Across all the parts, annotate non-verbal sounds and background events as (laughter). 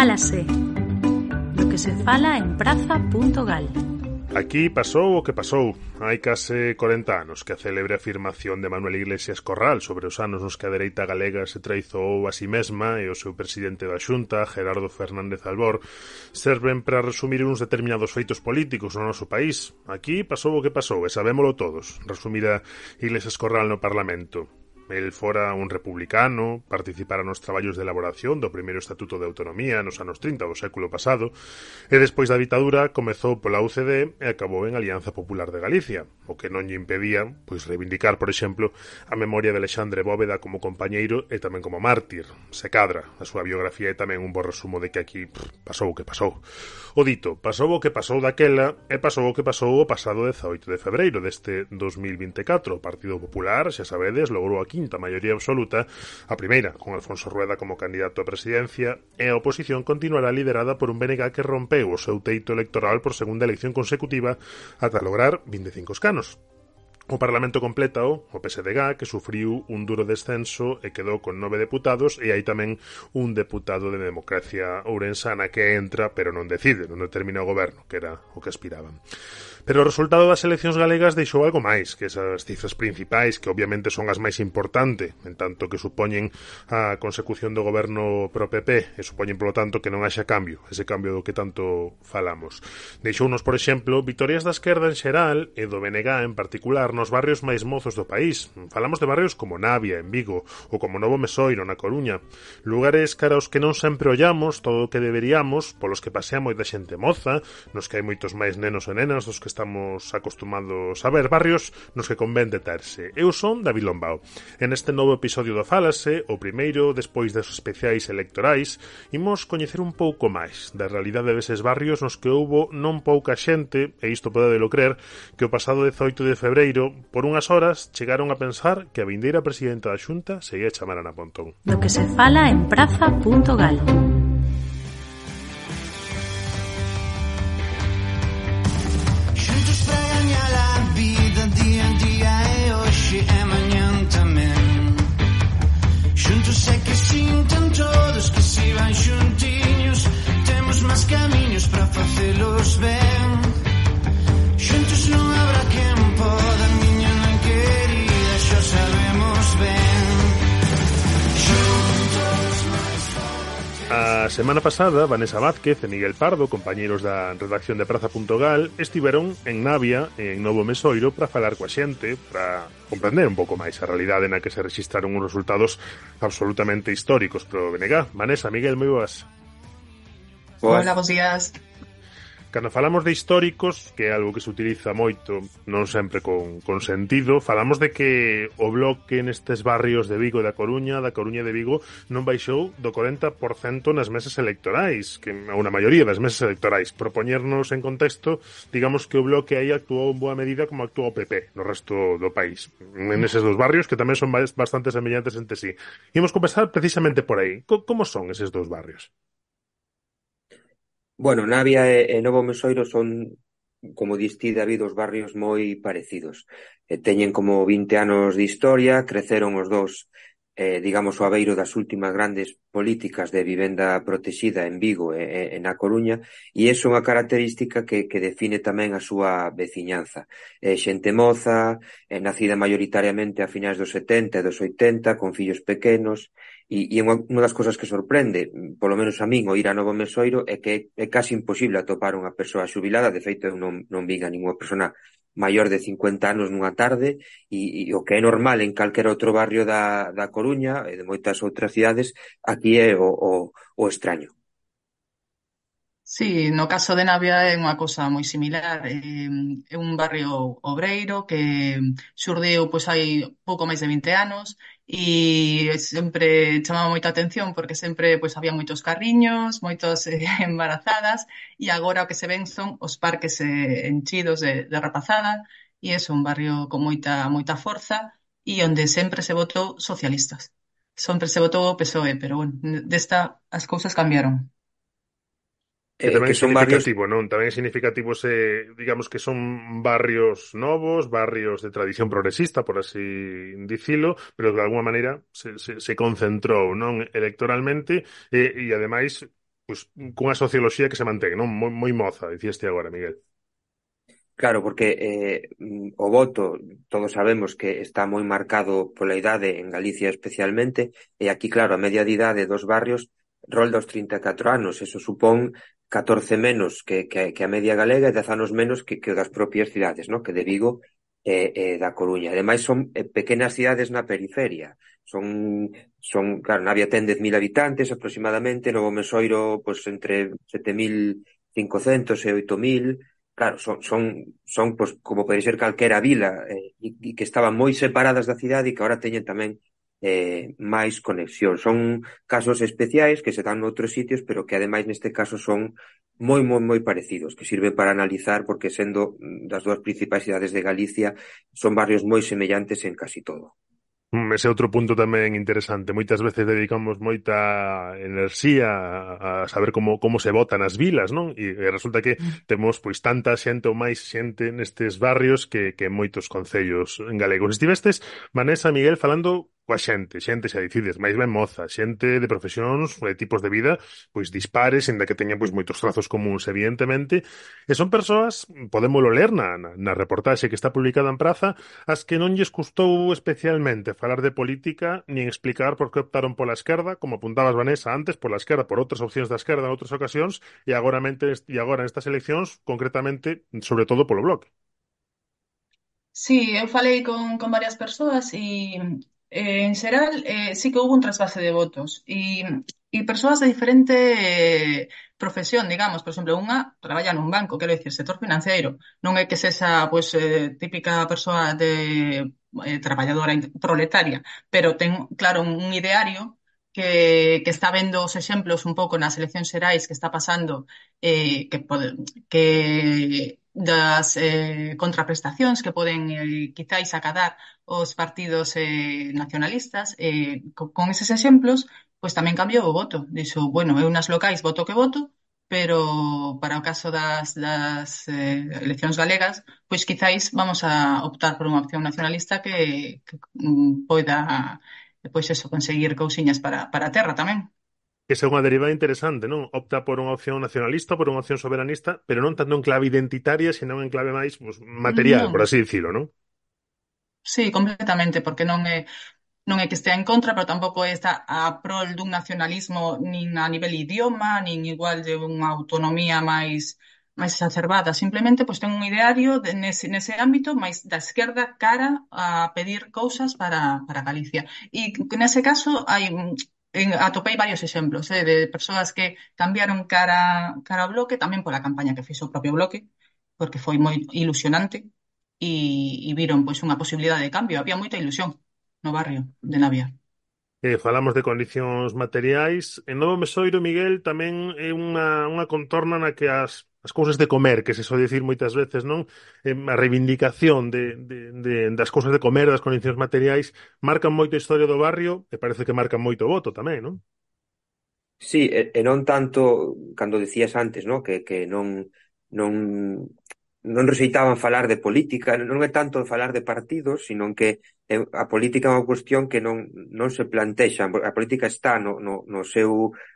Fálase Lo que se fala en praza.gal Aquí pasou o que pasou. Hai case 40 anos que a célebre afirmación de Manuel Iglesias Corral sobre os anos nos que a dereita galega se traizou a si sí mesma e o seu presidente da Xunta, Gerardo Fernández Albor, serven para resumir uns determinados feitos políticos no noso país. Aquí pasou o que pasou e sabémolo todos, resumira Iglesias Corral no Parlamento. El fora un republicano, participara nos traballos de elaboración do primeiro Estatuto de Autonomía nos anos 30 do século pasado, e despois da ditadura comezou pola UCD e acabou en Alianza Popular de Galicia, o que non lle impedía pois reivindicar, por exemplo, a memoria de Alexandre Bóveda como compañeiro e tamén como mártir. Se cadra, a súa biografía é tamén un bo resumo de que aquí pff, pasou o que pasou. O dito, pasou o que pasou daquela e pasou o que pasou o pasado 18 de febreiro deste 2024. O Partido Popular, xa sabedes, logrou aquí quinta maioría absoluta, a primeira con Alfonso Rueda como candidato a presidencia, e a oposición continuará liderada por un BNG que rompeu o seu teito electoral por segunda elección consecutiva ata lograr 25 escanos. O Parlamento completa o, o PSDG, que sufriu un duro descenso e quedou con nove deputados e hai tamén un deputado de democracia ourensana que entra pero non decide, non determina o goberno, que era o que aspiraban. Pero o resultado das eleccións galegas deixou algo máis que esas cifras principais, que obviamente son as máis importante, en tanto que supoñen a consecución do goberno pro PP, e supoñen, polo tanto, que non haxa cambio, ese cambio do que tanto falamos. Deixounos, por exemplo, vitorias da esquerda en xeral e do BNG en particular nos barrios máis mozos do país. Falamos de barrios como Navia, en Vigo, ou como Novo Mesoiro, na Coruña. Lugares cara aos que non sempre ollamos todo o que deberíamos, polos que pasea moita xente moza, nos que hai moitos máis nenos e nenas dos que estamos acostumados a ver barrios nos que convén deterse. Eu son David Lombao. En este novo episodio do Fálase, o primeiro despois das especiais electorais, imos coñecer un pouco máis da realidade deses barrios nos que houbo non pouca xente, e isto pode lo crer, que o pasado 18 de febreiro, por unhas horas, chegaron a pensar que a vindeira presidenta da Xunta se ia chamar Ana Pontón. Do que se fala en praza.gal. semana pasada, Vanessa Vázquez e Miguel Pardo, compañeiros da redacción de Praza.gal, estiveron en Navia, en Novo Mesoiro, para falar coa xente, para comprender un pouco máis a realidade na que se registraron uns resultados absolutamente históricos para o BNG. Vanessa, Miguel, moi boas. boas. Hola, bons días. Cando falamos de históricos, que é algo que se utiliza moito, non sempre con, con sentido, falamos de que o bloque nestes barrios de Vigo e da Coruña, da Coruña e de Vigo, non baixou do 40% nas mesas electorais, que a unha maioría das mesas electorais. Propoñernos en contexto, digamos que o bloque aí actuou en boa medida como actuou o PP no resto do país, en eses dos barrios que tamén son bastante semellantes entre sí. Imos conversar precisamente por aí. Como son eses dos barrios? Bueno, Navia e, e Novo Mesoiro son como distí David, os barrios moi parecidos. E teñen como 20 anos de historia, creceron os dous eh, digamos, o aveiro das últimas grandes políticas de vivenda protexida en Vigo e, e na Coruña, e é unha característica que, que define tamén a súa veciñanza. Eh, xente moza, eh, nacida maioritariamente a finais dos 70 e dos 80, con fillos pequenos, e, e unha, unha das cousas que sorprende, polo menos a min, o ir a Novo Mesoiro, é que é casi imposible atopar unha persoa xubilada, de feito eu non, non vinga a ninguna persona maior de 50 anos nunha tarde e, e o que é normal en calquer outro barrio da, da Coruña e de moitas outras cidades aquí é o, o, o extraño Sí, no caso de Navia é unha cosa moi similar. Eh, é un barrio obreiro que xurdeu pois hai pouco máis de 20 anos e sempre chamaba moita atención porque sempre pois había moitos carriños, moitos eh, (laughs) embarazadas e agora o que se ven son os parques eh, enchidos de, de rapazada e é un barrio con moita moita forza e onde sempre se votou socialistas. Sempre se votou o PSOE, pero bueno, desta as cousas cambiaron. Que eh, tamén eh, que son barrios... non? Tamén é significativo se, digamos que son barrios novos, barrios de tradición progresista, por así dicilo, pero de alguma maneira se, se, se concentrou, non? Electoralmente, e, e ademais, pues, cunha socioloxía que se mantén, non? Moi, moi moza, dicíaste agora, Miguel. Claro, porque eh, o voto, todos sabemos que está moi marcado pola idade en Galicia especialmente, e aquí, claro, a media de idade dos barrios rolda os 34 anos, eso supón 14 menos que, que, que a media galega e 10 anos menos que, que das propias cidades, no? que de Vigo e, eh, da Coruña. Ademais son eh, pequenas cidades na periferia. Son, son claro, Navia ten 10.000 habitantes aproximadamente, Novo Mesoiro pois, entre 7.500 e 8.000, claro, son, son, son pois, como pode ser calquera vila eh, e, e que estaban moi separadas da cidade e que agora teñen tamén eh, máis conexión. Son casos especiais que se dan noutros sitios, pero que ademais neste caso son moi, moi, moi parecidos, que sirven para analizar porque sendo mm, das dúas principais cidades de Galicia son barrios moi semellantes en casi todo. Mm, ese outro punto tamén interesante. Moitas veces dedicamos moita enerxía a saber como como se vota nas vilas, non? E, e resulta que mm. temos pois tanta xente ou máis xente nestes barrios que que moitos concellos galegos. Estivestes, Vanessa, Miguel, falando coa xente, xente, xa dicides, máis ben moza, xente de profesións, de eh, tipos de vida, pois dispares, inda que teñan pois moitos trazos comuns, evidentemente, e son persoas, podémolo ler na, na, na reportaxe que está publicada en Praza, as que non lles custou especialmente falar de política, nin explicar por que optaron pola esquerda, como apuntabas, Vanessa, antes, pola esquerda, por outras opcións da esquerda en outras ocasións, e agora, mente, e agora nestas eleccións, concretamente, sobre todo polo bloque. Sí, eu falei con, con varias persoas e, eh, en xeral eh, sí que houve un trasvase de votos e, e persoas de diferente eh, profesión, digamos, por exemplo, unha traballa nun banco, quero dicir, sector financeiro, non é que sexa pois, eh, típica persoa de eh, traballadora proletaria, pero ten, claro, un ideario que, que está vendo os exemplos un pouco nas eleccións xerais que está pasando eh, que, pode, que das eh, contraprestacións que poden eh, quizáis acadar os partidos eh, nacionalistas, eh, con, con eses exemplos, pois tamén cambiou o voto. Dixo, bueno, eu nas locais voto que voto, pero para o caso das, das eh, eleccións galegas, pois quizáis vamos a optar por unha opción nacionalista que, que mm, poida pois eso, conseguir cousiñas para, para a terra tamén que é unha derivada interesante, non? Opta por unha opción nacionalista, por unha opción soberanista, pero non tanto en clave identitaria, senón en clave máis pues, material, no. por así dicilo, non? Sí, completamente, porque non é non é que estea en contra, pero tampouco está a prol dun nacionalismo nin a nivel idioma, nin igual de unha autonomía máis máis exacerbada. Simplemente pois ten un ideario de, nese, nese ámbito máis da esquerda cara a pedir cousas para, para Galicia. E nese caso hai en, atopei varios exemplos eh, de persoas que cambiaron cara, cara ao bloque, tamén pola campaña que fixo o propio bloque, porque foi moi ilusionante e, e viron pois unha posibilidade de cambio. Había moita ilusión no barrio de Navia. Eh, falamos de condicións materiais. En Novo Mesoiro, Miguel, tamén é unha, unha contorna na que as as cousas de comer, que se soe dicir moitas veces, non? Eh, a reivindicación de, de, de, das cousas de comer, das condicións materiais, marcan moito a historia do barrio e parece que marcan moito o voto tamén, non? Sí, e, e non tanto cando dicías antes, non? que, que non non non rexeitaban falar de política, non é tanto falar de partidos, sino que eh, a política é unha cuestión que non, non se plantexa, a política está no, no, no, seu,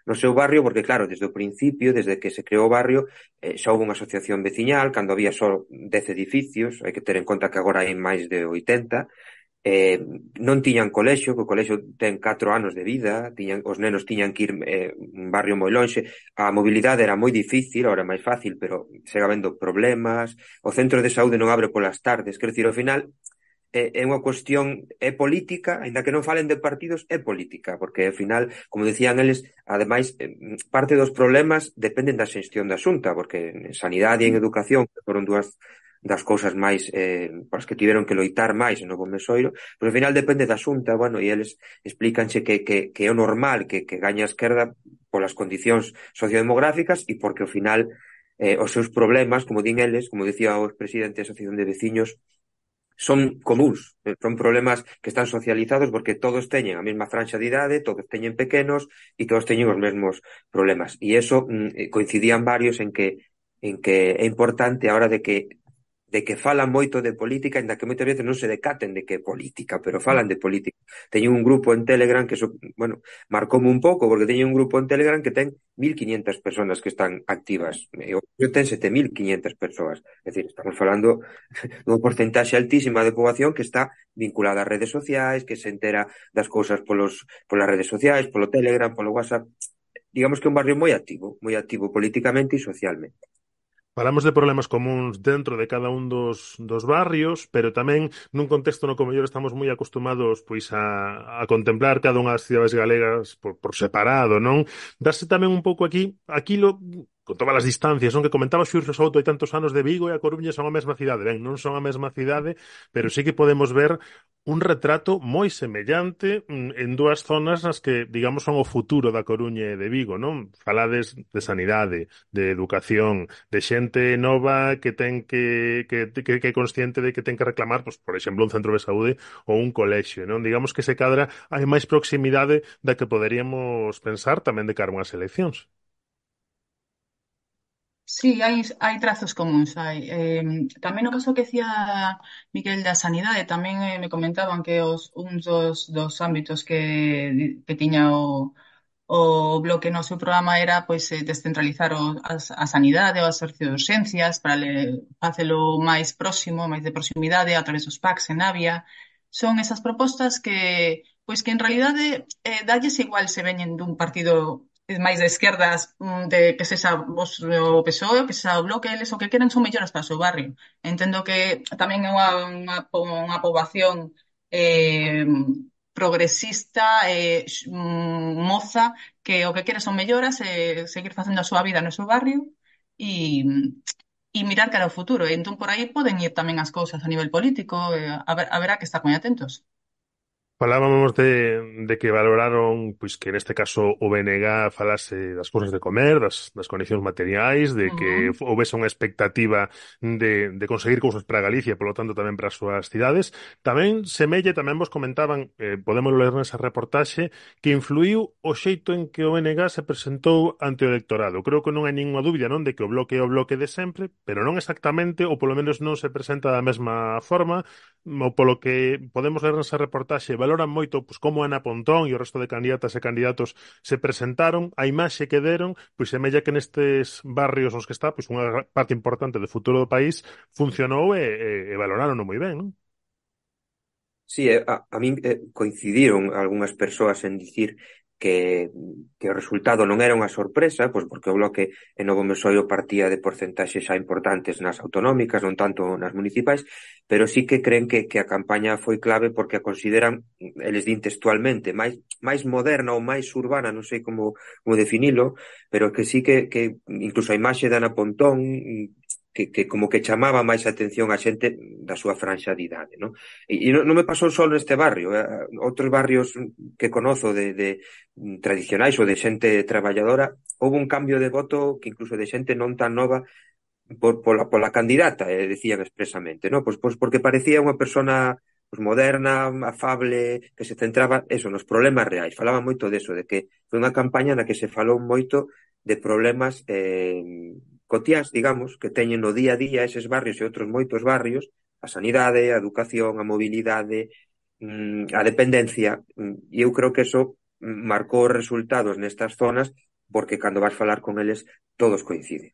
no seu barrio, porque claro, desde o principio, desde que se creou o barrio, eh, xa houve unha asociación veciñal, cando había só 10 edificios, hai que ter en conta que agora hai máis de 80, eh, non tiñan colexio, que o colexio ten 4 anos de vida, tiñan, os nenos tiñan que ir eh, un barrio moi lonxe, a mobilidade era moi difícil, ahora máis fácil, pero segue habendo problemas, o centro de saúde non abre polas tardes, quer dizer, ao final é, é unha cuestión, é política, aínda que non falen de partidos, é política, porque ao final, como decían eles, ademais, eh, parte dos problemas dependen da xestión da xunta, porque en sanidade e en educación, que foron dúas das cousas máis eh, para as que tiveron que loitar máis no Bomesoiro, pero ao final depende da xunta, bueno, e eles explícanche que, que, que é o normal que, que gaña a esquerda polas condicións sociodemográficas e porque ao final eh, os seus problemas, como din eles, como dicía o presidente da Asociación de Veciños, son comuns, eh, son problemas que están socializados porque todos teñen a mesma franxa de idade, todos teñen pequenos e todos teñen os mesmos problemas. E eso mm, coincidían varios en que en que é importante a hora de que de que falan moito de política, da que moitas veces non se decaten de que política, pero falan de política. Teño un grupo en Telegram que, so, bueno, marcou un pouco, porque teño un grupo en Telegram que ten 1.500 persoas que están activas. Eu ten 7.500 persoas. É dicir, estamos falando (laughs) dun porcentaxe altísima de poboación que está vinculada a redes sociais, que se entera das cousas polos, polas redes sociais, polo Telegram, polo WhatsApp. Digamos que é un barrio moi activo, moi activo políticamente e socialmente. Falamos de problemas comuns dentro de cada un dos, dos barrios, pero tamén nun contexto no que mellor estamos moi acostumados pois a, a contemplar cada unha das cidades galegas por, por separado, non? Darse tamén un pouco aquí, aquilo con todas as distancias, son que comentaba Xurxo Souto hai tantos anos de Vigo e a Coruña son a mesma cidade. Ben, non son a mesma cidade, pero sí que podemos ver un retrato moi semellante mm, en dúas zonas nas que, digamos, son o futuro da Coruña e de Vigo, non? Falades de sanidade, de educación, de xente nova que ten que, que, que, que é consciente de que ten que reclamar, pois, por exemplo, un centro de saúde ou un colexio, non? Digamos que se cadra hai máis proximidade da que poderíamos pensar tamén de cara a unhas eleccións. Sí, hai, hai trazos comuns. hai. Eh, tamén no caso que decía Miquel da sanidade, eh, tamén eh, me comentaban que os un dos, dos ámbitos que, que tiña o, o bloque no seu programa era pois eh, descentralizar o, a, a sanidade ou as servicios de urxencias para le, facelo máis próximo, máis de proximidade a través dos PACs en Navia. Son esas propostas que pois que en realidade eh, dalles igual se veñen dun partido máis de esquerdas mm, de que sexa vos, o PSOE, que sexa o Bloque, eles o que queren son melloras para o seu barrio. Entendo que tamén é unha, unha, unha poboación eh, progresista eh, mm, moza que o que quere son melloras e eh, seguir facendo a súa vida no seu barrio e, e mirar cara ao futuro. E entón por aí poden ir tamén as cousas a nivel político, eh, haberá que estar moi atentos. Falábamos de, de que valoraron pois que neste caso o BNG falase das cousas de comer, das, das conexións materiais, de que houvese unha expectativa de, de conseguir cousas para Galicia, polo tanto tamén para as súas cidades. Tamén semelle, tamén vos comentaban, eh, podemos ler nesa reportaxe, que influiu o xeito en que o BNG se presentou ante o electorado. Creo que non hai ninguna dúbida non de que o bloque é o bloque de sempre, pero non exactamente, ou polo menos non se presenta da mesma forma, ou polo que podemos ler nesa reportaxe, valor valoran moito pois, como Ana Pontón e o resto de candidatas e candidatos se presentaron, a imaxe que deron, pois semella que nestes barrios nos que está, pois unha parte importante do futuro do país funcionou e, e, e valoraron moi ben, non? Sí, a, a min eh, coincidiron algunhas persoas en dicir que, que o resultado non era unha sorpresa, pois porque o bloque en Novo Mesoio partía de porcentaxes xa importantes nas autonómicas, non tanto nas municipais, pero sí que creen que, que a campaña foi clave porque a consideran, mm, eles din textualmente, máis, máis moderna ou máis urbana, non sei como, como definilo, pero que sí que, que incluso a imaxe de Ana Pontón que, que como que chamaba máis atención a xente da súa franxa de idade, non? E, e non, non me pasou só neste barrio, eh? outros barrios que conozo de, de mm, tradicionais ou de xente traballadora, houve un cambio de voto que incluso de xente non tan nova por, por, por la candidata, eh, decían expresamente, non? Pois, pois porque parecía unha persona pois, moderna, afable, que se centraba eso, nos problemas reais. Falaba moito deso, de que foi unha campaña na que se falou moito de problemas eh, cotiás, digamos, que teñen no día a día eses barrios e outros moitos barrios, a sanidade, a educación, a mobilidade, mm, a dependencia, mm, e eu creo que eso marcou resultados nestas zonas porque cando vas falar con eles todos coinciden.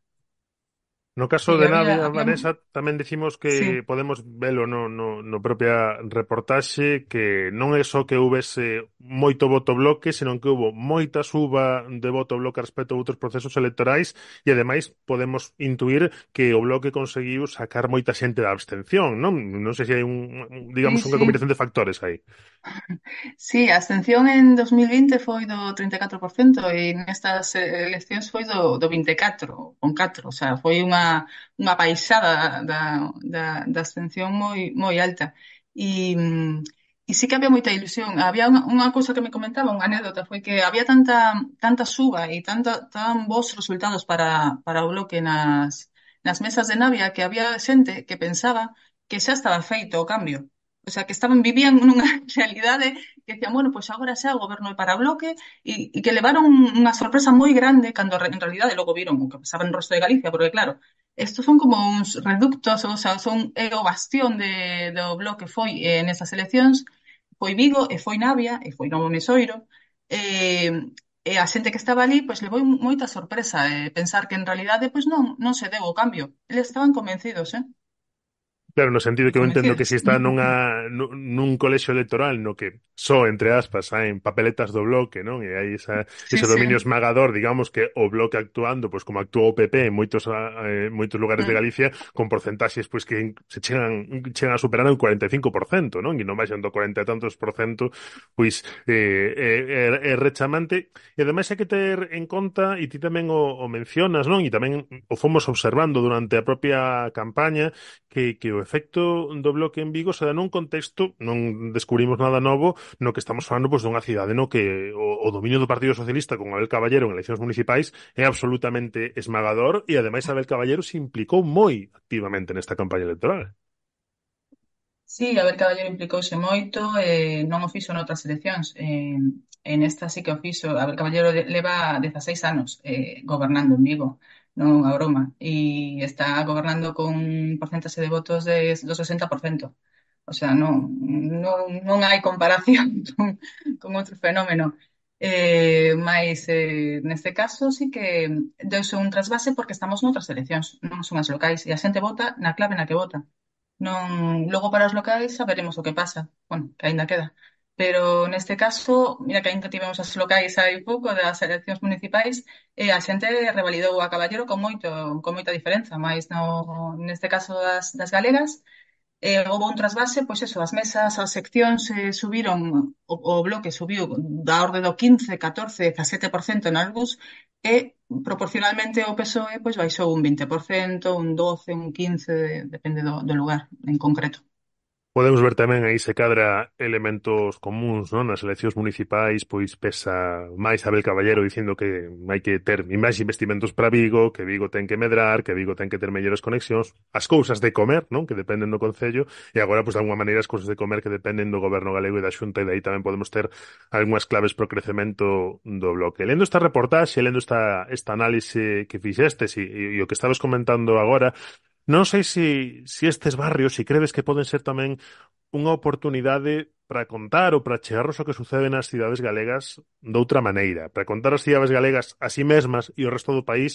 No caso de Nadia había, Vanessa tamén dicimos que sí. podemos velo no, no, no propia reportaxe que non é só que houvese moito voto bloque, senón que houve moita suba de voto bloque respecto a outros procesos electorais e ademais podemos intuir que o bloque conseguiu sacar moita xente da abstención, non? Non sei se hai un, digamos, sí, unha combinación de factores aí. Sí, a abstención en 2020 foi do 34% e nestas eleccións foi do, do 24, con 4, o sea, foi unha unha, paisada da, da, da ascensión moi, moi alta. E, e sí que había moita ilusión. Había unha, unha cousa que me comentaba, unha anécdota, foi que había tanta, tanta suba e tanta, tan bons resultados para, para o bloque nas, nas mesas de Navia que había xente que pensaba que xa estaba feito o cambio. O sea, que estaban vivían (laughs) nunha realidade que decían, bueno, pois agora xa o goberno é para bloque e, e que levaron unha sorpresa moi grande cando en realidade logo viron o que pasaba en Rosto de Galicia, porque claro, estos son como uns reductos, ou sea, son é o bastión de, do bloque foi eh, esas eleccións, foi Vigo e foi Navia e eh, foi Novo Mesoiro, eh, e eh, a xente que estaba ali pois levou moita sorpresa eh, pensar que en realidade pois non non se deu o cambio. Eles estaban convencidos, eh? Claro, no sentido que eu entendo que se si está nunha, nun colexo electoral no que só, entre aspas, hai papeletas do bloque, non? E hai esa, sí, ese dominio sí. esmagador, digamos, que o bloque actuando, pois como actuou o PP en moitos, eh, moitos lugares de Galicia, con porcentaxes pois, que se chegan, chegan a superar o 45%, non? E non baixan do 40 e tantos por cento, pois eh, é, eh, rechamante. E ademais hai que ter en conta, e ti tamén o, o mencionas, non? E tamén o fomos observando durante a propia campaña, que, que o efecto do bloque en Vigo se dá nun contexto, non descubrimos nada novo, no que estamos falando pois dunha cidade no que o, o dominio do Partido Socialista con Abel Caballero en eleccións municipais é absolutamente esmagador e ademais Abel Caballero se implicou moi activamente nesta campaña electoral. Sí, Abel Caballero implicouse moito, eh, non o fixo noutras eleccións. Eh, en esta sí que o fixo. Abel Caballero leva 16 anos eh, gobernando en Vigo non a broma, e está gobernando con un porcentaxe de votos de, do 60%. O sea, non, non, non hai comparación (laughs) con, con outro fenómeno. Eh, mas eh, neste caso sí que deuse un trasvase porque estamos noutras eleccións, non son as locais, e a xente vota na clave na que vota. Non, logo para as locais saberemos o que pasa, bueno, que aínda queda, Pero neste caso, mira que ainda tivemos as locais hai pouco das eleccións municipais e a xente revalidou a Caballero con moito con moita diferenza, máis no, neste caso das, das galegas, e houve un trasvase, pois eso, as mesas, as seccións eh, subiron, o, o bloque subiu da orde do 15, 14, 17% en algúns, e proporcionalmente o PSOE pois baixou un 20%, un 12, un 15, depende do, do lugar en concreto. Podemos ver tamén aí se cadra elementos comuns non nas eleccións municipais, pois pesa máis Abel Caballero dicindo que hai que ter máis investimentos para Vigo, que Vigo ten que medrar, que Vigo ten que ter mellores conexións, as cousas de comer, non que dependen do Concello, e agora, pois, de alguna maneira, as cousas de comer que dependen do Goberno Galego e da Xunta, e daí tamén podemos ter algunhas claves pro crecemento do bloque. Lendo esta reportaxe, lendo esta, esta análise que fixestes e, e, e o que estabas comentando agora, Non sei se, si, se si estes barrios, se si crees que poden ser tamén unha oportunidade para contar ou para chegarnos o que sucede nas cidades galegas doutra maneira, para contar as cidades galegas a si sí mesmas e o resto do país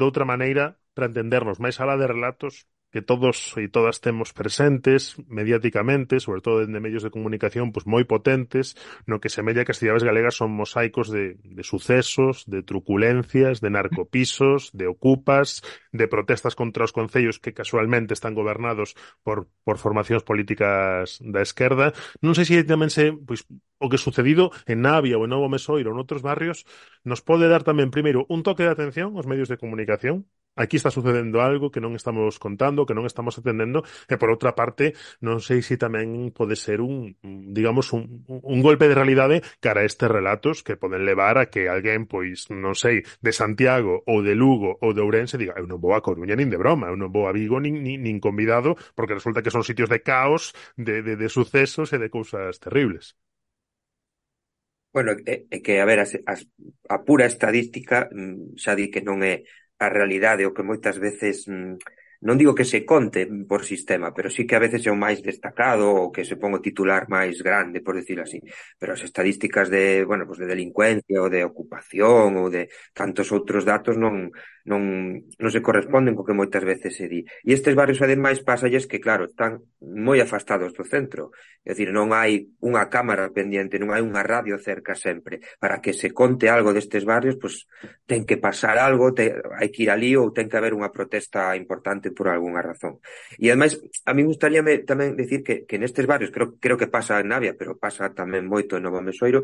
doutra maneira para entendernos, máis alá de relatos que todos e todas temos presentes mediáticamente, sobre todo dende medios de comunicación pois moi potentes, no que semella que as cidades galegas son mosaicos de, de sucesos, de truculencias, de narcopisos, de ocupas, de protestas contra os concellos que casualmente están gobernados por, por formacións políticas da esquerda. Non sei se tamén se pois, o que sucedido en Navia ou en Novo Mesoiro ou en outros barrios nos pode dar tamén, primeiro, un toque de atención aos medios de comunicación, aquí está sucedendo algo que non estamos contando, que non estamos atendendo, e por outra parte, non sei se tamén pode ser un, digamos, un, un golpe de realidade cara a estes relatos que poden levar a que alguén, pois, non sei, de Santiago ou de Lugo ou de Ourense diga, eu non vou a Coruña nin de broma, eu non vou a Vigo nin, nin, nin convidado, porque resulta que son sitios de caos, de, de, de sucesos e de cousas terribles. Bueno, é, que, a ver, a, a pura estadística mm, xa di que non é a realidade, o que moitas veces mm, non digo que se conte por sistema, pero sí que a veces é o máis destacado ou que se pon o titular máis grande, por decirlo así. Pero as estadísticas de, bueno, pues de delincuencia ou de ocupación ou de tantos outros datos non, non, non se corresponden co que moitas veces se di. E estes barrios, ademais, pasalles que, claro, están moi afastados do centro. É dicir, non hai unha cámara pendiente, non hai unha radio cerca sempre. Para que se conte algo destes barrios, pues, ten que pasar algo, te, hai que ir ali ou ten que haber unha protesta importante por algunha razón. E ademais, a mí gustaríame tamén decir que, que nestes barrios, creo, creo que pasa en Navia, pero pasa tamén moito en Novo Mesoiro,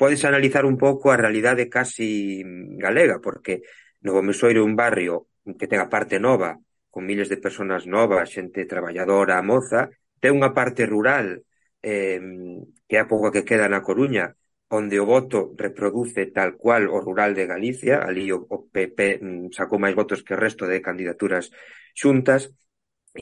podes analizar un pouco a realidade casi galega, porque Novo Mesoiro é un barrio que ten a parte nova, con miles de personas novas, xente traballadora, moza, ten unha parte rural eh, que é a pouco que queda na Coruña, onde o voto reproduce tal cual o rural de Galicia, ali o, o PP sacou máis votos que o resto de candidaturas xuntas,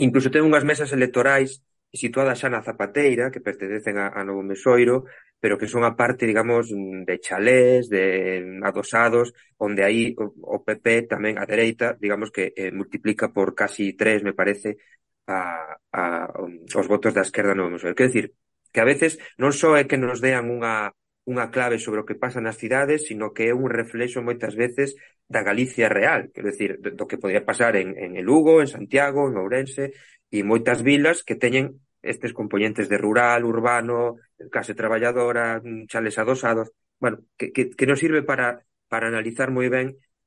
incluso ten unhas mesas electorais situadas xa na Zapateira, que pertenecen a, a Novo Mesoiro, pero que son a parte, digamos, de chalés, de adosados, onde aí o, o PP tamén a dereita, digamos que eh, multiplica por casi tres, me parece, a, a, os votos da esquerda no Mesoiro. Quer decir, que a veces non só é que nos dean unha unha clave sobre o que pasa nas cidades, sino que é un reflexo moitas veces da Galicia real, quero decir, do que podría pasar en, en el Lugo, en Santiago, en Ourense, e moitas vilas que teñen estes componentes de rural, urbano, clase traballadora, chales adosados, bueno, que, que, que nos sirve para, para analizar moi ben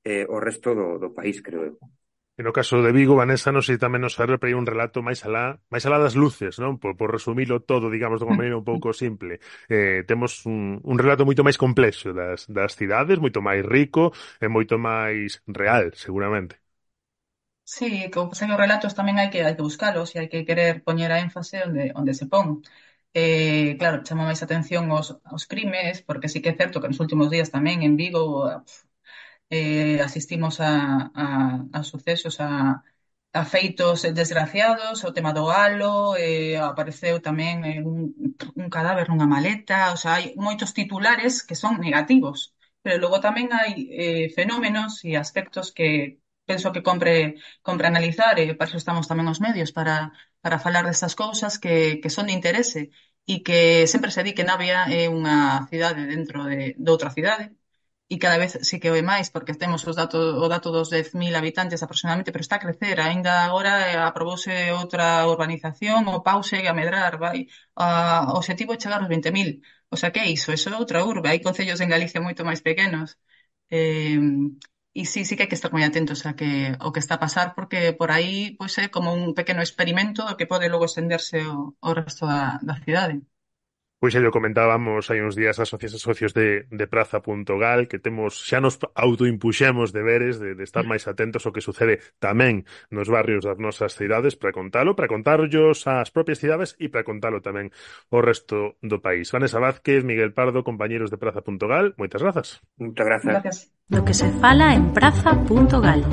eh, o resto do, do país, creo eu. E no caso de Vigo, Vanessa, non sei tamén nos ferre para un relato máis alá, máis alá das luces, non? Por, por resumilo todo, digamos, de unha mm. maneira un pouco simple. Eh, temos un, un relato moito máis complexo das, das cidades, moito máis rico e moito máis real, seguramente. Sí, como pues, os relatos tamén hai que hai que buscalos e hai que querer poñer a énfase onde, onde se pon. Eh, claro, chama máis atención os, os crimes, porque sí que é certo que nos últimos días tamén en Vigo ah, eh, asistimos a, a, a sucesos, a, a feitos desgraciados, o tema do galo, eh, apareceu tamén eh, un, un cadáver nunha maleta, o sea, hai moitos titulares que son negativos, pero logo tamén hai eh, fenómenos e aspectos que penso que compre, compre analizar, e eh, para iso estamos tamén os medios, para, para falar destas cousas que, que son de interese e que sempre se di que Navia é unha cidade dentro de, de outra cidade, e cada vez se que oi máis porque temos os datos, o dato dos 10.000 habitantes aproximadamente, pero está a crecer. Ainda agora eh, aprobouse outra urbanización, o Pau segue a medrar, vai. Ah, o objetivo é chegar aos 20.000. O sea, que é iso? Eso é outra urbe. Hai concellos en Galicia moito máis pequenos. Eh, E sí, sí que hai que estar moi atentos a que o que está a pasar, porque por aí pois, é como un pequeno experimento que pode logo estenderse o, o resto da, da cidade. Pois xa lo comentábamos hai uns días as socias e socios de, de Praza.gal que temos xa nos autoimpuxemos deberes de, de estar máis atentos ao que sucede tamén nos barrios das nosas cidades para contalo, para contarllos ás propias cidades e para contalo tamén ao resto do país. Vanessa Vázquez, Miguel Pardo, compañeros de Praza.gal, moitas grazas. Moitas grazas. grazas. Do que se fala en Praza.gal.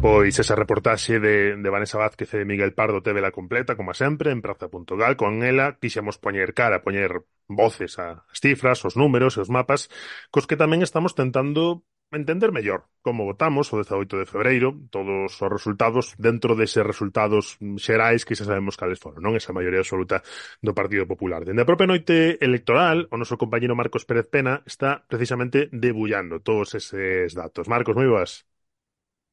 Pois esa reportaxe de, de Vanessa Vázquez e de Miguel Pardo teve la completa, como sempre, en praza.gal. Con ela quixemos poñer cara, poñer voces as cifras, os números e os mapas, cos que tamén estamos tentando entender mellor como votamos o 18 de febreiro, todos os resultados dentro deses resultados xerais que xa sabemos cales foron, non? Esa maioría absoluta do Partido Popular. Dende a propia noite electoral, o noso compañero Marcos Pérez Pena está precisamente debullando todos eses datos. Marcos, moi boas.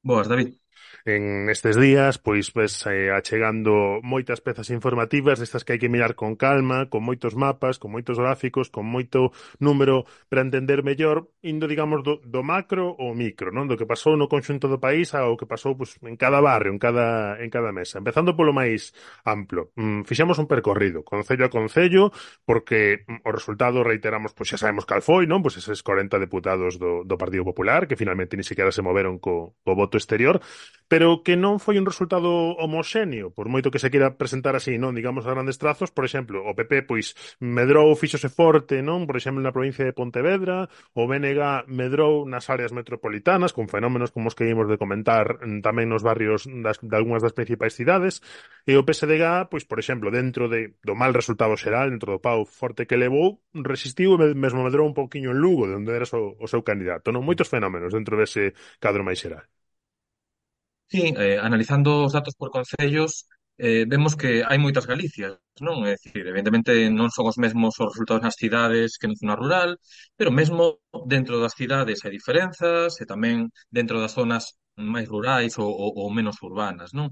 Boas, David. en estes días, pois ves eh, achegando moitas pezas informativas destas que hai que mirar con calma, con moitos mapas, con moitos gráficos, con moito número para entender mellor, indo, digamos, do, do macro ou micro, non? Do que pasou no conxunto do país ao que pasou pois, en cada barrio, en cada, en cada mesa. Empezando polo máis amplo. Mm, fixemos un percorrido, concello a concello, porque mm, o resultado, reiteramos, pois xa sabemos cal foi, non? Pois eses 40 deputados do, do Partido Popular, que finalmente ni siquiera se moveron co, co voto exterior, pero pero que non foi un resultado homoxéneo, por moito que se queira presentar así, non, digamos a grandes trazos, por exemplo, o PP pois medrou, fíxose forte, non, por exemplo, na provincia de Pontevedra, o BNG medrou nas áreas metropolitanas con fenómenos como os que vimos de comentar mm, tamén nos barrios das, de algunhas das principais cidades, e o PSDG, pois por exemplo, dentro de do mal resultado xeral, dentro do pau forte que levou, resistiu e mesmo medrou un pouquiño en Lugo, de onde era o, o seu candidato, non moitos fenómenos dentro dese cadro máis xeral. Sí, eh, analizando os datos por concellos, eh, vemos que hai moitas Galicias, non? É dicir, evidentemente non son os mesmos os resultados nas cidades que na zona rural, pero mesmo dentro das cidades hai diferenzas e tamén dentro das zonas máis rurais ou, ou, ou menos urbanas, non?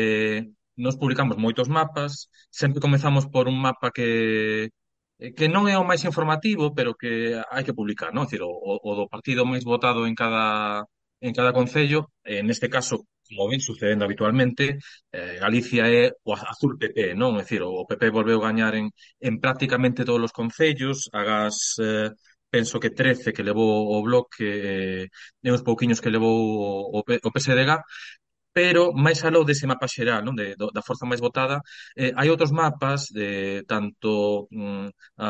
Eh, nos publicamos moitos mapas, sempre comezamos por un mapa que eh, que non é o máis informativo, pero que hai que publicar, non? É dicir, o, o do partido máis votado en cada en cada concello, en este caso como ven sucedendo habitualmente, eh, Galicia é o azul PP, non? É dicir, o PP volveu gañar en, en prácticamente todos os concellos, agas, eh, penso que 13 que levou o Bloque eh, e uns pouquiños que levou o, o, o PSDG, pero máis aló dese mapa xeral, non? De, do, da forza máis votada, eh, hai outros mapas de tanto mm, a,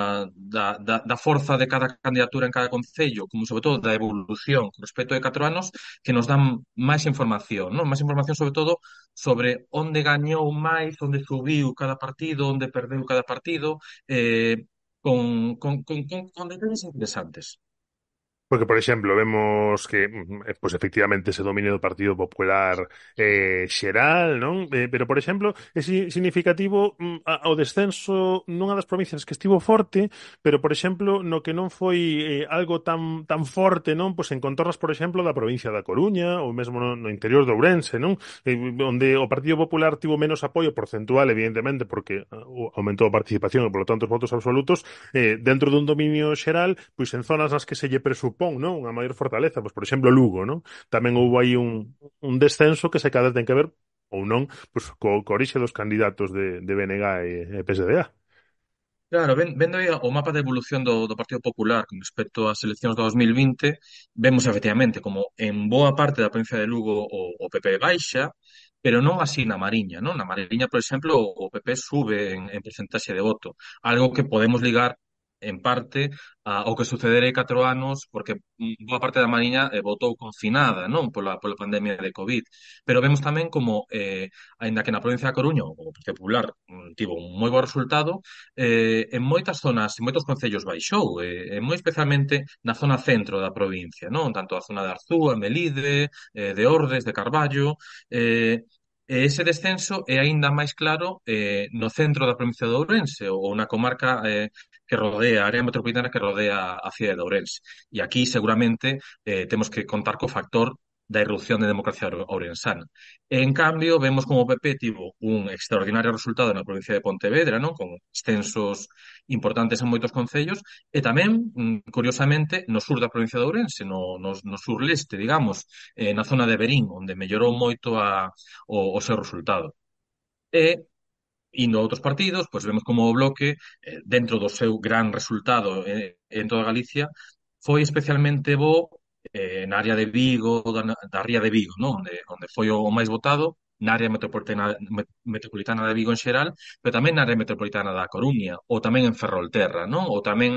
da, da, da forza de cada candidatura en cada concello, como sobre todo da evolución con respecto de 4 anos, que nos dan máis información, non? Máis información sobre todo sobre onde gañou máis, onde subiu cada partido, onde perdeu cada partido, eh, con, con, con, con, con detalles interesantes. Porque, por exemplo, vemos que mm, eh, pues efectivamente ese dominio do Partido Popular eh, xeral, non? Eh, pero, por exemplo, é significativo mm, a, o descenso nunha das provincias que estivo forte, pero, por exemplo, no que non foi eh, algo tan tan forte, non? Pois en contorras, por exemplo, da provincia da Coruña ou mesmo no, no interior de Ourense, non? Eh, onde o Partido Popular tivo menos apoio porcentual, evidentemente, porque eh, aumentou a participación e, polo tanto, os votos absolutos, eh, dentro dun dominio xeral, pois en zonas nas que se lle presupuesto supón non a maior fortaleza, pois, por exemplo, Lugo, non? tamén houve aí un, un descenso que se cada ten que ver ou non, pois, co, co orixe dos candidatos de, de BNG e, e PSDA. Claro, vendo aí o mapa de evolución do, do Partido Popular con respecto ás eleccións do 2020, vemos efectivamente como en boa parte da provincia de Lugo o, o PP baixa, pero non así na Mariña, non? Na Mariña, por exemplo, o PP sube en, en porcentaxe de voto, algo que podemos ligar en parte a, ao que sucederei catro anos porque boa parte da Mariña eh, votou confinada non pola, pola pandemia de COVID pero vemos tamén como eh, aínda que na provincia de Coruña o Partido Popular mm, tivo un moi bo resultado eh, en moitas zonas, en moitos concellos baixou eh, moi especialmente na zona centro da provincia non tanto a zona de Arzúa, Melide eh, de Ordes, de Carballo eh, E ese descenso é aínda máis claro eh, no centro da provincia de Ourense ou na comarca eh, que rodea, a área metropolitana que rodea a cidade de Ourense. E aquí seguramente eh, temos que contar co factor da irrupción de democracia ourensana. E, en cambio, vemos como o PP tivo un extraordinario resultado na provincia de Pontevedra, non? con extensos importantes en moitos concellos, e tamén, mm, curiosamente, no sur da provincia de Ourense, no, no, no sur leste, digamos, eh, na zona de Berín, onde mellorou moito a, o, o seu resultado. E indo a outros partidos, pois vemos como o bloque, eh, dentro do seu gran resultado eh, en toda Galicia, foi especialmente bo eh, na área de Vigo, da, da Ría de Vigo, non? Onde, onde foi o máis votado, na área metropolitana, metropolitana de Vigo en xeral, pero tamén na área metropolitana da Coruña, ou tamén en Ferrolterra, non? ou tamén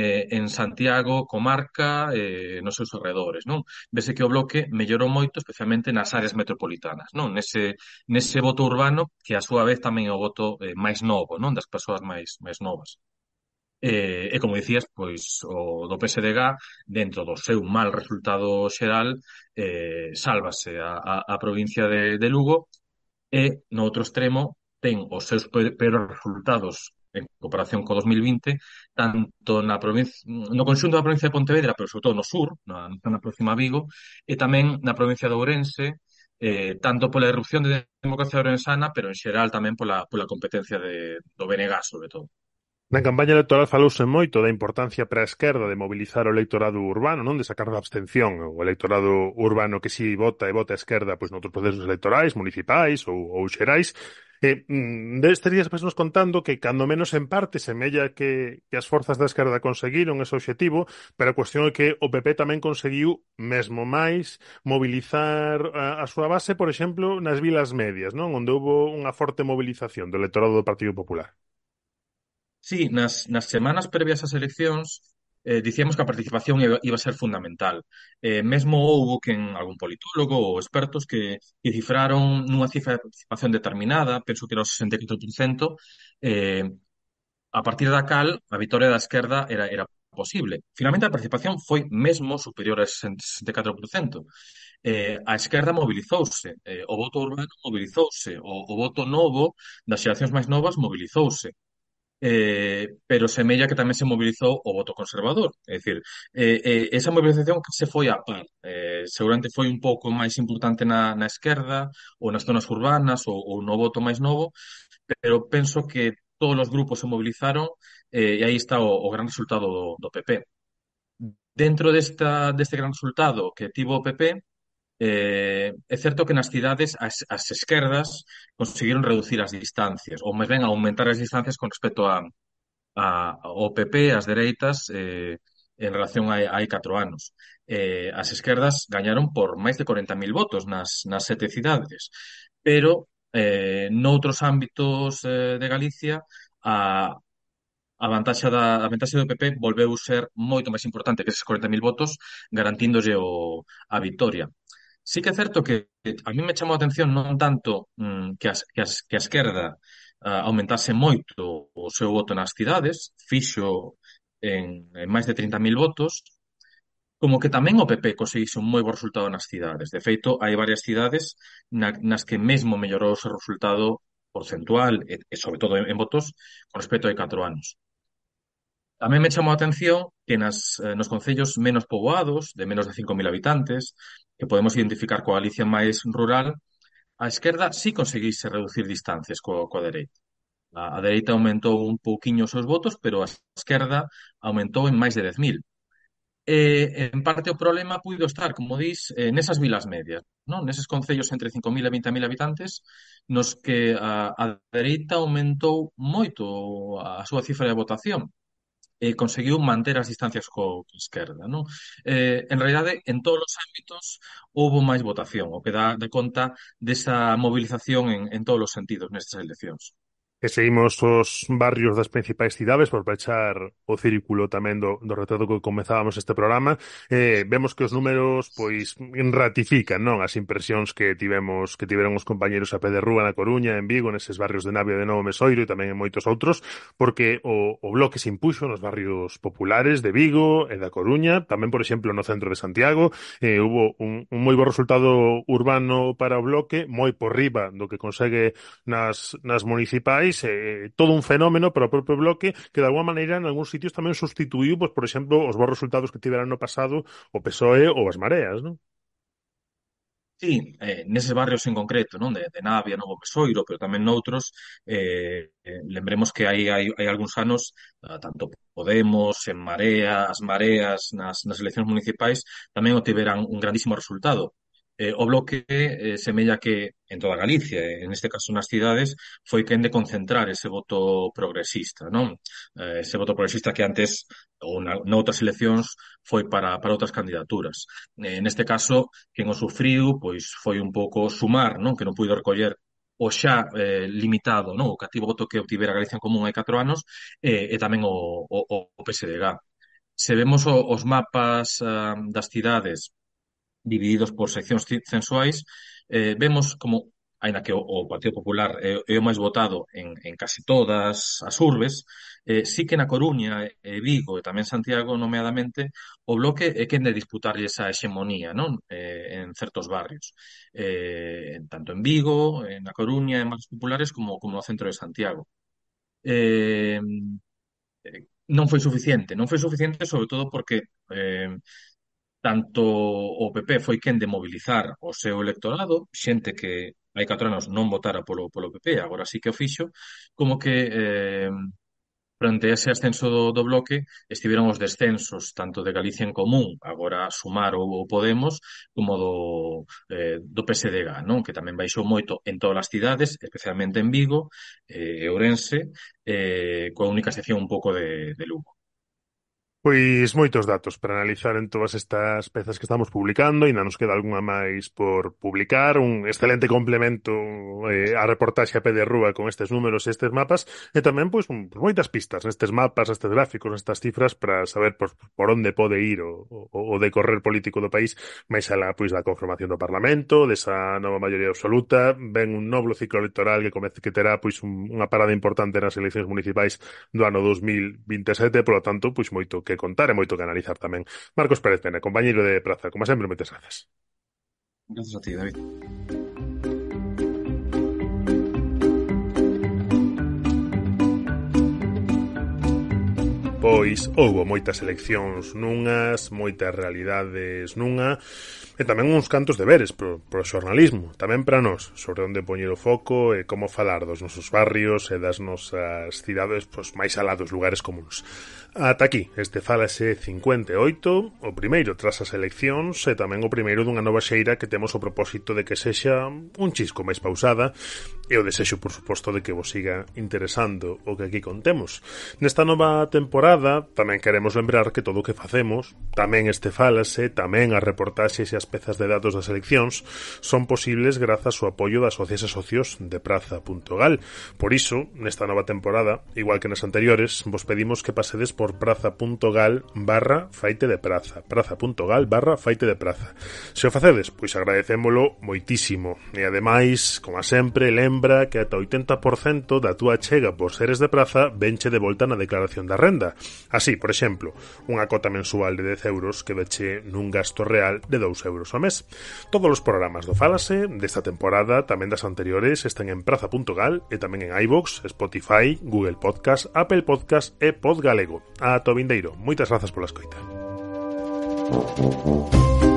eh, en Santiago, comarca, eh, nos seus arredores. Non? Vese que o bloque mellorou moito, especialmente nas áreas metropolitanas, non? Nese, nese voto urbano, que a súa vez tamén é o voto eh, máis novo, non das persoas máis, máis novas. Eh, e como dicías, pois o do PSDG dentro do seu mal resultado xeral eh, sálvase a, a, a provincia de, de Lugo e no outro extremo ten os seus peores resultados en comparación co 2020 tanto na provincia no conxunto da provincia de Pontevedra, pero sobre todo no sur, na, na próxima a Vigo, e tamén na provincia de Ourense, eh, tanto pola erupción de democracia orensana, pero en xeral tamén pola, pola competencia de, do BNG, sobre todo. Na campaña electoral falouse moito da importancia para a esquerda de mobilizar o electorado urbano, non de sacar da abstención o electorado urbano que si vota e vota a esquerda pois noutros procesos electorais, municipais ou, ou xerais. Eh, destes días nos contando que, cando menos en parte, semella que, que as forzas da esquerda conseguiron ese obxectivo, pero a cuestión é que o PP tamén conseguiu, mesmo máis, mobilizar a, a súa base, por exemplo, nas vilas medias, non onde houve unha forte mobilización do electorado do Partido Popular. Sí, nas, nas semanas previas ás eleccións eh, dicíamos que a participación iba, iba a ser fundamental. Eh, mesmo houbo quen, algún politólogo ou expertos que, que cifraron nunha cifra de participación determinada, penso que era o 64%, eh, a partir da cal a vitória da esquerda era, era posible. Finalmente a participación foi mesmo superior a 64%. Eh, a esquerda mobilizouse, eh, o voto urbano mobilizouse, o, o voto novo das xeracións máis novas mobilizouse eh, pero semella que tamén se mobilizou o voto conservador. É dicir, eh, eh, esa mobilización que se foi a par. Eh, seguramente foi un pouco máis importante na, na esquerda ou nas zonas urbanas ou, ou no voto máis novo, pero penso que todos os grupos se mobilizaron eh, e aí está o, o gran resultado do, do PP. Dentro desta, deste gran resultado que tivo o PP, eh, é certo que nas cidades as, as esquerdas conseguiron reducir as distancias, ou máis ben aumentar as distancias con respecto a, a, ao PP, as dereitas, eh, en relación a, hai catro anos. Eh, as esquerdas gañaron por máis de 40.000 votos nas, nas sete cidades, pero eh, noutros ámbitos eh, de Galicia a, a vantaxe da a vantaxe do PP volveu ser moito máis importante que eses 40.000 votos, garantíndolle o, a vitoria. Sí que é certo que a mí me chamou a atención non tanto mm, que, as, que, as, que a esquerda uh, aumentase moito o seu voto nas cidades, fixo en, en máis de 30.000 votos, como que tamén o PP conseguise un moi bo resultado nas cidades. De feito, hai varias cidades na, nas que mesmo mellorou o seu resultado porcentual, e, e sobre todo en, en votos, con respecto a 4 anos. Tamén me chamou a atención que nas, eh, nos concellos menos poboados, de menos de 5.000 habitantes, que podemos identificar coa Galicia máis rural, a esquerda sí conseguise reducir distancias co, coa dereita. A, a dereita aumentou un pouquiño os seus votos, pero a esquerda aumentou en máis de 10.000. Eh, en parte o problema puido estar, como dís, eh, nesas vilas medias, non? neses concellos entre 5.000 e 20.000 habitantes, nos que a, a dereita aumentou moito a, a súa cifra de votación eh, conseguiu manter as distancias co, esquerda. Non? Eh, en realidade, en todos os ámbitos houve máis votación, o que dá de conta desa movilización en, en todos os sentidos nestas eleccións. E seguimos os barrios das principais cidades por pechar o círculo tamén do, do retrato que comezábamos este programa. Eh, vemos que os números pois ratifican non as impresións que tivemos que tiveron os compañeiros a pé de rúa na Coruña, en Vigo, neses barrios de Navia de Novo Mesoiro e tamén en moitos outros, porque o, o bloque se impuxo nos barrios populares de Vigo e da Coruña, tamén, por exemplo, no centro de Santiago. Eh, hubo un, un moi bo resultado urbano para o bloque, moi por riba do que consegue nas, nas municipais, Space, eh, todo un fenómeno para o propio bloque que de alguna maneira en algúns sitios tamén substituiu, pois, por exemplo, os bons resultados que tiveran no pasado o PSOE ou as mareas, non? Sí, eh, neses barrios en concreto, non de, de Navia, Novo Mesoiro, pero tamén noutros, eh, eh, lembremos que hai, hai, hai algúns anos, ah, tanto Podemos, en Marea, as Mareas, nas, nas eleccións municipais, tamén obtiveran un grandísimo resultado eh, o bloque eh, semella que en toda Galicia, eh, en este caso nas cidades, foi quen de concentrar ese voto progresista, non? Eh, ese voto progresista que antes ou na, noutras eleccións foi para, para outras candidaturas. Eh, neste caso, quen o sufriu pois foi un pouco sumar, non? Que non puido recoller o xa eh, limitado, non? o cativo voto que obtivera Galicia en Común hai 4 anos, eh, e tamén o, o, o PSDG. Se vemos o, os mapas ah, das cidades divididos por seccións censuais, eh, vemos como, aínda que o, o Partido Popular é, eh, é o máis votado en, en casi todas as urbes, eh, sí que na Coruña e Vigo e tamén Santiago, nomeadamente, o bloque é quen de disputarlle esa hexemonía non eh, en certos barrios, eh, tanto en Vigo, eh, en a Coruña, en máis populares, como, como no centro de Santiago. Eh, eh, non foi suficiente, non foi suficiente sobre todo porque eh, tanto o PP foi quen de mobilizar o seu electorado, xente que hai 4 anos non votara polo, polo PP, agora sí que o fixo, como que eh, frente a ese ascenso do, do bloque estiveron os descensos tanto de Galicia en Común, agora Sumar ou Podemos, como do, eh, do PSDG, non? que tamén baixou moito en todas as cidades, especialmente en Vigo, eh, Ourense, eh, coa única excepción un pouco de, de Lugo. Pois moitos datos para analizar en todas estas pezas que estamos publicando, ainda nos queda algunha máis por publicar, un excelente complemento eh, a reportaxe a Pede rúa con estes números e estes mapas, e tamén pois un, pois, moitas pistas nestes mapas, estes gráficos, nestas cifras para saber por, por onde pode ir o, o, o decorrer político do país máis la pois da conformación do Parlamento, desa nova maioría absoluta, ven un noblo ciclo electoral que comece que terá pois un, unha parada importante nas eleccións municipais do ano 2027, polo tanto, pois moito que contar e moito que analizar tamén. Marcos Pérez Pena, compañeiro de Praza, como sempre, moitas grazas. Grazas a ti, David. Pois houbo moitas eleccións nunhas, moitas realidades nunha, e tamén uns cantos deberes pro, pro xornalismo, tamén para nós, sobre onde poñer o foco e como falar dos nosos barrios e das nosas cidades pois, máis alá dos lugares comuns. Ata aquí, este falase 58, o primeiro tras as eleccións e tamén o primeiro dunha nova xeira que temos o propósito de que sexa un chisco máis pausada e o desexo, por suposto, de que vos siga interesando o que aquí contemos. Nesta nova temporada tamén queremos lembrar que todo o que facemos, tamén este falase, tamén as reportaxes e as pezas de datos das eleccións son posibles grazas ao apoio das socias e socios de praza.gal. Por iso, nesta nova temporada, igual que nas anteriores, vos pedimos que pasedes por praza.gal barra faite de praza, praza.gal barra faite de praza. Se o facedes, pois agradecémolo moitísimo. E ademais, como a sempre, lembra que ata 80% da túa chega por seres de praza venche de volta na declaración da renda. Así, por exemplo, unha cota mensual de 10 euros que veche nun gasto real de 2 euros euros ao mes. Todos os programas do Fálase desta temporada, tamén das anteriores, están en praza.gal e tamén en iVoox, Spotify, Google Podcast, Apple Podcast e Podgalego. A Tobindeiro, moitas grazas pola escoita. Thank you.